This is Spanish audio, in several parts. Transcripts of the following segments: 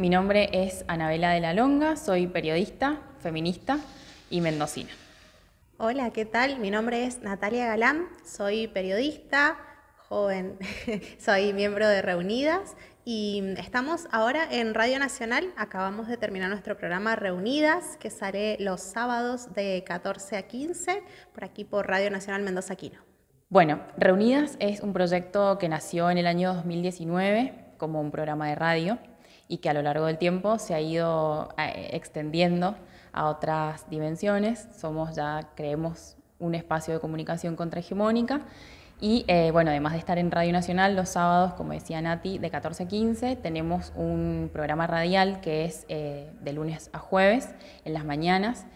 Mi nombre es Anabela de la Longa, soy periodista, feminista y mendocina. Hola, ¿qué tal? Mi nombre es Natalia Galán, soy periodista, joven, soy miembro de Reunidas y estamos ahora en Radio Nacional. Acabamos de terminar nuestro programa Reunidas, que sale los sábados de 14 a 15 por aquí por Radio Nacional Mendoza Quino. Bueno, Reunidas es un proyecto que nació en el año 2019 como un programa de radio y que a lo largo del tiempo se ha ido eh, extendiendo a otras dimensiones. Somos ya, creemos, un espacio de comunicación contrahegemónica. Y eh, bueno, además de estar en Radio Nacional los sábados, como decía Nati, de 14 a 15, tenemos un programa radial que es eh, de lunes a jueves, en las mañanas,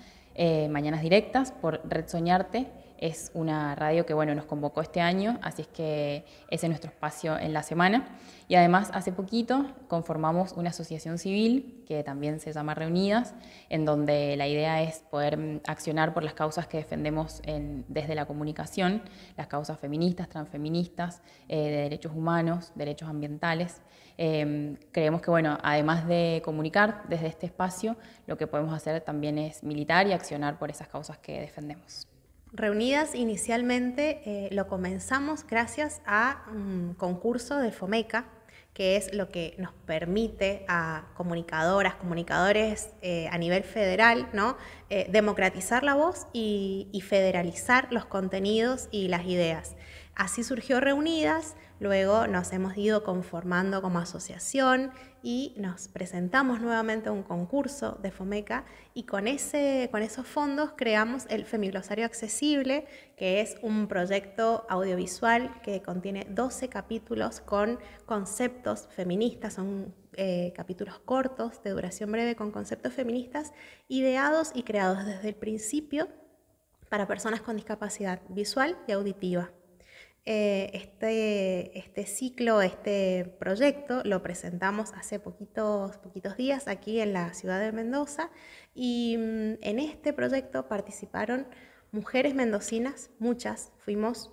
mañanas directas, por Red Soñarte, es una radio que bueno, nos convocó este año, así es que ese es nuestro espacio en la semana. Y además, hace poquito conformamos una asociación civil que también se llama Reunidas, en donde la idea es poder mm, accionar por las causas que defendemos desde la comunicación, las causas feministas, transfeministas, eh, de derechos humanos, derechos ambientales. Em, creemos que bueno, además de comunicar desde este espacio, lo que podemos hacer también es militar y accionar por esas causas que defendemos. Reunidas inicialmente eh, lo comenzamos gracias a un mm, concurso de FOMECA, que es lo que nos permite a comunicadoras, comunicadores eh, a nivel federal, ¿no? Eh, democratizar la voz y federalizar los contenidos y las ideas. Así surgió Reunidas, luego nos hemos ido conformando como asociación y nos presentamos nuevamente a un concurso de FOMECA y con, esos fondos creamos el Femiglosario Accesible, que es un proyecto audiovisual que contiene 12 capítulos con conceptos feministas, son eh, capítulos cortos de duración breve con conceptos feministas ideados y creados desde el principio para personas con discapacidad visual y auditiva. Eh, este, este, ciclo, este proyecto, lo presentamos hace poquitos, poquitos días aquí en la ciudad de Mendoza y mm, en este proyecto participaron mujeres mendocinas, muchas, fuimos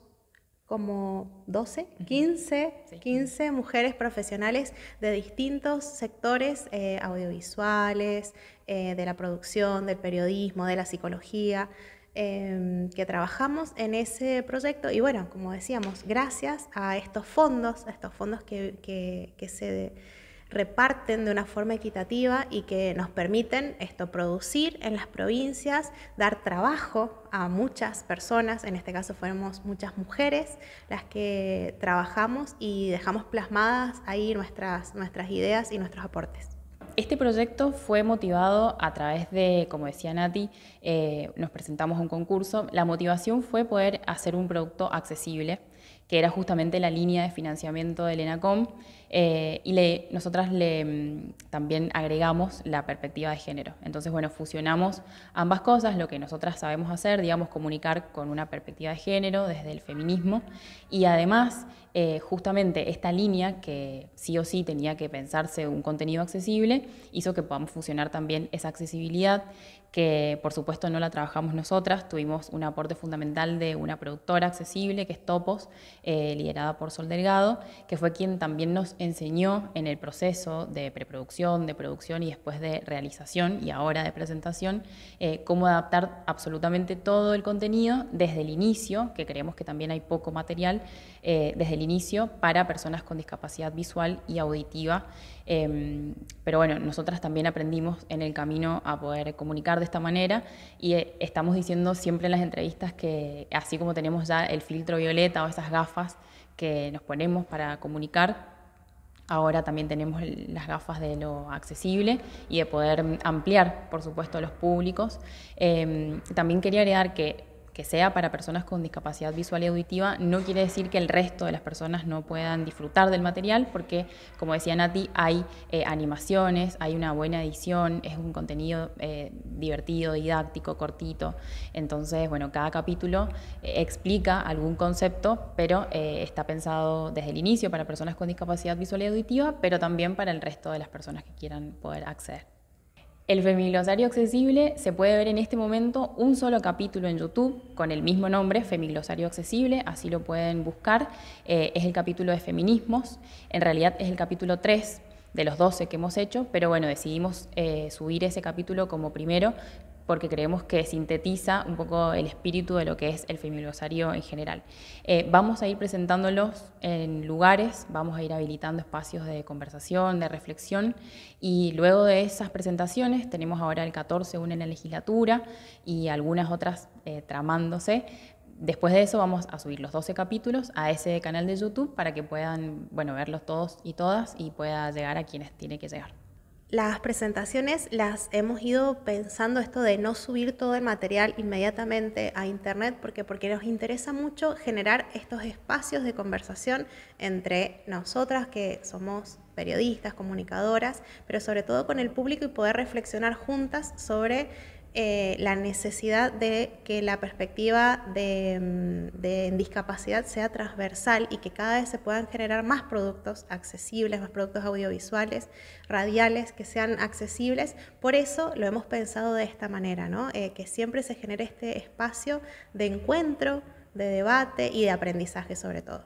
como 12, 15, 15 mujeres profesionales de distintos sectores eh, audiovisuales, eh, de la producción, del periodismo, de la psicología. Em, que trabajamos en ese proyecto. Y bueno, como decíamos, gracias a estos fondos, a estos fondos que, se reparten de una forma equitativa y que nos permiten esto producir en las provincias, dar trabajo a muchas personas, en este caso fuimos muchas mujeres las que trabajamos y dejamos plasmadas ahí nuestras, nuestras ideas y nuestros aportes este proyecto fue motivado a través de, como decía Nati, eh, nos presentamos a un concurso. La motivación fue poder hacer un producto accesible que era justamente la línea de financiamiento de Elena.com, eh, y le, nosotras le, mm, también agregamos la perspectiva de género. Entonces, bueno, fusionamos ambas cosas, lo que nosotras sabemos hacer, digamos, comunicar con una perspectiva de género desde el feminismo, y además, eh, justamente esta línea que sí o sí tenía que pensarse un contenido accesible, hizo que podamos fusionar también esa accesibilidad que por supuesto no la trabajamos nosotras, tuvimos un aporte fundamental de una productora accesible que es Topos, eh, liderada por Sol Delgado, que fue quien también nos enseñó en el proceso de preproducción, de producción y después de realización y ahora de presentación, eh, cómo adaptar absolutamente todo el contenido desde el inicio, que creemos que también hay poco material, eh, desde el inicio para personas con discapacidad visual y auditiva. Em, pero bueno, nosotras también aprendimos en el camino a poder comunicar de esta manera y eh, estamos diciendo siempre en las entrevistas que así como tenemos ya el filtro violeta o esas gafas que nos ponemos para comunicar, ahora también tenemos las gafas de lo accesible y de poder mm, ampliar, por supuesto, los públicos. Em, también quería agregar que sea para personas con discapacidad visual y auditiva no quiere decir que el resto de las personas no puedan disfrutar del material porque, como decía Nati, hay eh, animaciones, hay una buena edición, es un contenido eh, divertido, didáctico, cortito. Entonces, bueno, cada capítulo eh, explica algún concepto, pero está pensado desde el inicio para personas con discapacidad visual y auditiva, pero también para el resto de las personas que quieran poder acceder. El Femiglosario Accesible se puede ver en este momento un solo capítulo en YouTube con el mismo nombre, Femiglosario Accesible, así lo pueden buscar. Eh, es el capítulo de feminismos, en realidad es el capítulo 3 de los 12 que hemos hecho, pero bueno, decidimos eh, subir ese capítulo como primero porque creemos que sintetiza un poco el espíritu de lo que es el femiglosario en general. Eh, vamos a ir presentándolos en lugares, vamos a ir habilitando espacios de conversación, de reflexión, y luego de esas presentaciones tenemos ahora el 14, una en la legislatura y algunas otras eh, tramándose, Después de eso vamos a subir los 12 capítulos a ese canal de YouTube para que puedan bueno, verlos todos y todas y pueda llegar a quienes tiene que llegar las presentaciones las hemos ido pensando esto de no subir todo el material inmediatamente a internet porque porque nos interesa mucho generar estos espacios de conversación entre nosotras que somos periodistas, comunicadoras, pero sobre todo con el público y poder reflexionar juntas sobre eh, la necesidad de que la perspectiva mm, de, discapacidad sea transversal y que cada vez se puedan generar más productos accesibles, más productos audiovisuales, radiales, que sean accesibles. Por eso lo hemos pensado de esta manera, ¿no? Eh, que siempre se genere este espacio de encuentro, de debate y de aprendizaje sobre todo.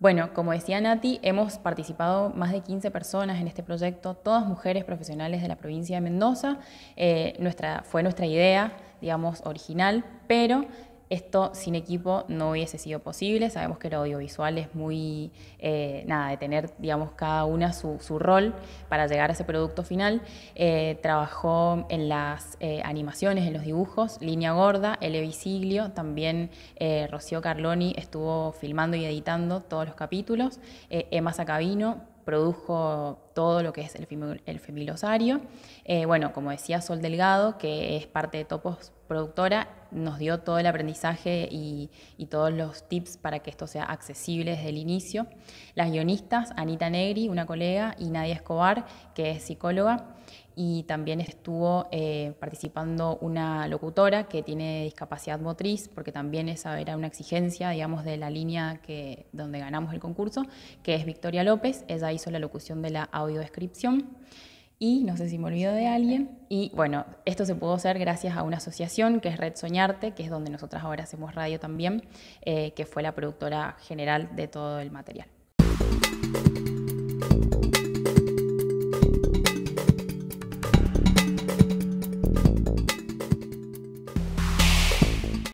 Bueno, como decía Nati, hemos participado más de 15 personas en este proyecto, todas mujeres profesionales de la provincia de Mendoza. Eh, nuestra, fue nuestra idea, digamos, original, pero esto sin equipo no hubiese sido posible. Sabemos que el audiovisual es muy, eh, nada, de tener, digamos, cada una su, rol para llegar a ese producto final. Eh, trabajó en las eh, animaciones, en los dibujos, Línea Gorda, El Evisiglio, también Rocío Carloni estuvo filmando y editando todos los capítulos, Emma Sacabino, produjo todo lo que es el, el femilosario. Eh, bueno, como decía Sol Delgado, que es parte de Topos Productora, nos dio todo el aprendizaje y, y, todos los tips para que esto sea accesible desde el inicio. Las guionistas, Anita Negri, una colega, y Nadia Escobar, que es psicóloga y también estuvo eh, participando una locutora que tiene discapacidad motriz, porque también esa era una exigencia, digamos, de la línea que, donde ganamos el concurso, que es Victoria López. Ella hizo la locución de la audiodescripción. Y no sé si me olvido de alguien. Y bueno, esto se pudo hacer gracias a una asociación que es Red Soñarte, que es donde nosotras ahora hacemos radio también, eh, que fue la productora general de todo el material.